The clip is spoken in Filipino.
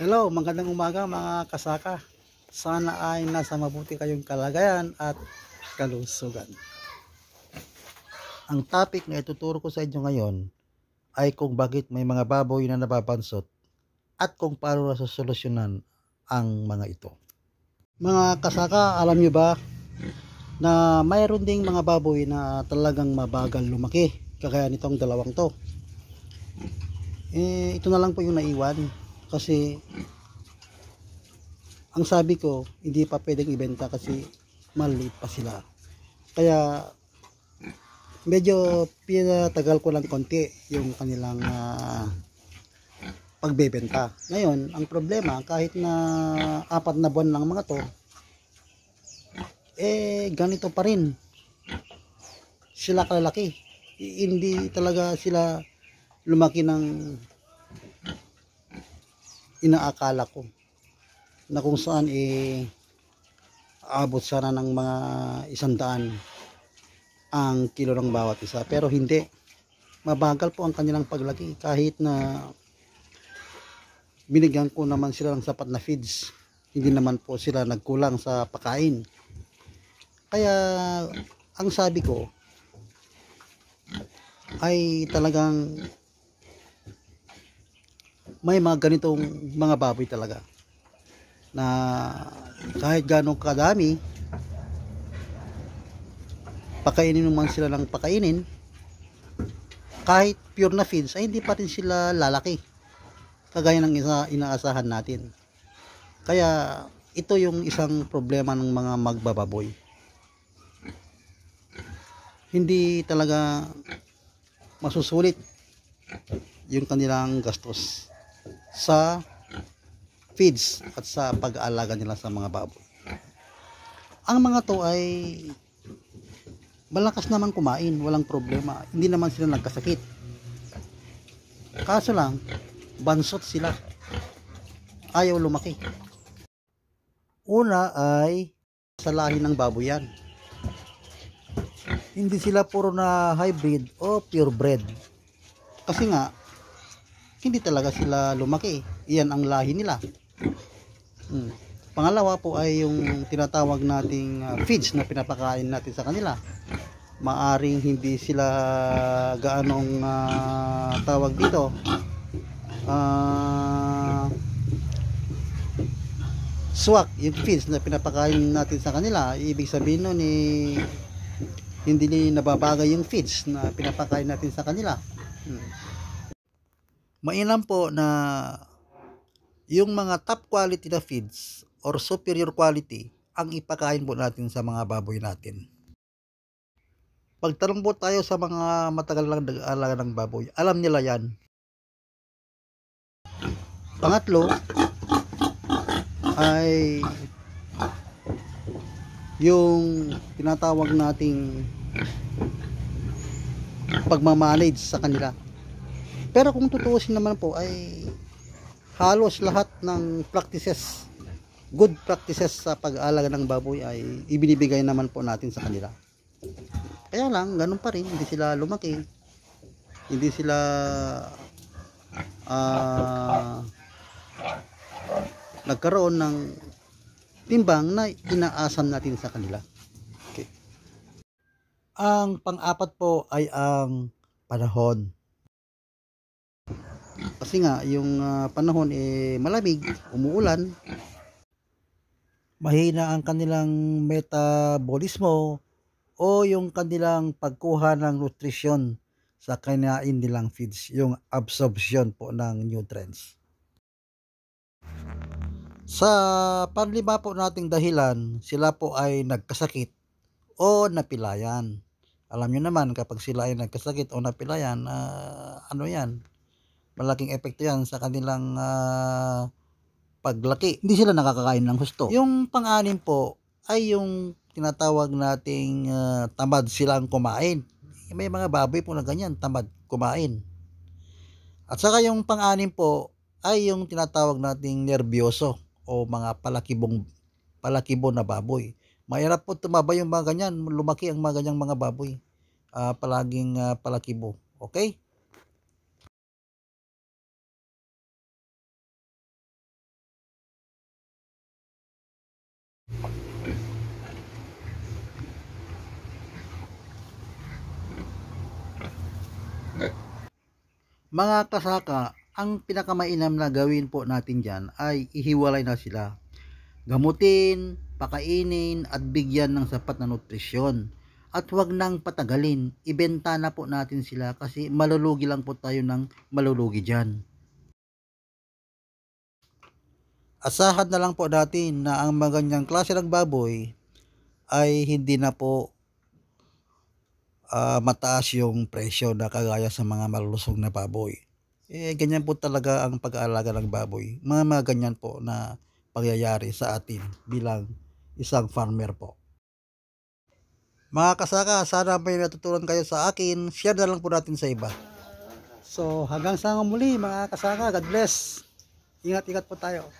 Hello, magandang umaga mga kasaka. Sana ay nasa mabuti kayong kalagayan at kalusugan. Ang topic na ituturo ko sa inyo ngayon ay kung bakit may mga baboy na nababansot at kung paano na sosolusyonan ang mga ito. Mga kasaka, alam nyo ba na mayroon ding mga baboy na talagang mabagal lumaki kagaya nitong dalawang to. Eh, ito na lang po yung naiwan kasi ang sabi ko hindi pa pwedeng ibenta kasi maliit pa sila kaya medyo pinatagal ko lang konti yung kanilang uh, pagbebenta ngayon ang problema kahit na apat na buwan lang mga to eh ganito pa rin sila kalalaki hindi talaga sila lumaki ng inaakala ko na kung saan eh aabot sana ng mga isandaan ang kilo ng bawat isa pero hindi mabagal po ang kanilang paglaki kahit na binigyan ko naman sila ng sapat na feeds hindi naman po sila nagkulang sa pakain kaya ang sabi ko ay talagang may mga ganitong mga baboy talaga na kahit ganong kadami pakainin naman sila ng pakainin kahit pure na feeds ay hindi pa rin sila lalaki kagaya ng isa inaasahan natin kaya ito yung isang problema ng mga magbababoy hindi talaga masusulit yung kanilang gastos sa feeds at sa pag-aalaga nila sa mga baboy. Ang mga to ay malakas naman kumain, walang problema. Hindi naman sila nagkasakit. Kaso lang, bansot sila. Ayaw lumaki. Una ay sa lahi ng baboy yan. Hindi sila puro na hybrid o purebred. Kasi nga, hindi talaga sila lumaki. Iyan ang lahi nila. Hmm. Pangalawa po ay yung tinatawag nating uh, ah, feeds na pinapakain natin sa kanila. Maaring hindi sila gaanong uh, tawag dito. Uh, swak yung feeds na pinapakain natin sa kanila. Ibig sabihin nun ni eh, hindi nababagay yung feeds na pinapakain natin sa kanila. Hmm. Mainam po na yung mga top quality na feeds or superior quality ang ipakain po natin sa mga baboy natin. Pagtanong po tayo sa mga matagal lang nag-aalaga ng baboy, alam nila yan. Pangatlo ay yung tinatawag nating pagmamanage sa kanila pero kung tutuusin naman po ay halos lahat ng practices, good practices sa pag-aalaga ng baboy ay ibinibigay naman po natin sa kanila. Kaya lang, ganun pa rin, hindi sila lumaki. Hindi sila uh, nagkaroon ng timbang na inaasam natin sa kanila. Okay. Ang pang-apat po ay ang panahon kasi nga yung uh, panahon eh malamig, umuulan mahina ang kanilang metabolismo o yung kanilang pagkuha ng nutrisyon sa kinain nilang feeds, yung absorption po ng nutrients. Sa panlima po nating dahilan, sila po ay nagkasakit o napilayan. Alam nyo naman kapag sila ay nagkasakit o napilayan, uh, ano yan, malaking epekto yan sa kanilang uh, paglaki. Hindi sila nakakakain ng gusto. Yung pang-anim po ay yung tinatawag nating uh, tamad silang kumain. May mga baboy po na ganyan, tamad kumain. At saka yung pang-anim po ay yung tinatawag nating nervyoso o mga palakibong palakibon na baboy. Mahirap po tumaba yung mga ganyan, lumaki ang mga ganyang mga baboy. Uh, palaging uh, palakibo. Okay? Mga kasaka, ang pinakamainam na gawin po natin dyan ay ihiwalay na sila. Gamutin, pakainin at bigyan ng sapat na nutrisyon. At huwag nang patagalin, ibenta na po natin sila kasi malulugi lang po tayo ng malulugi dyan. Asahan na lang po natin na ang maganyang klase ng baboy ay hindi na po uh, mataas yung presyo na kagaya sa mga malulusog na baboy. Eh, ganyan po talaga ang pag-aalaga ng baboy. Mga, mga ganyan po na pagyayari sa atin bilang isang farmer po. Mga kasaka, sana may natutunan kayo sa akin. Share na lang po natin sa iba. So, hanggang sa muli mga kasaka. God bless. Ingat-ingat po tayo.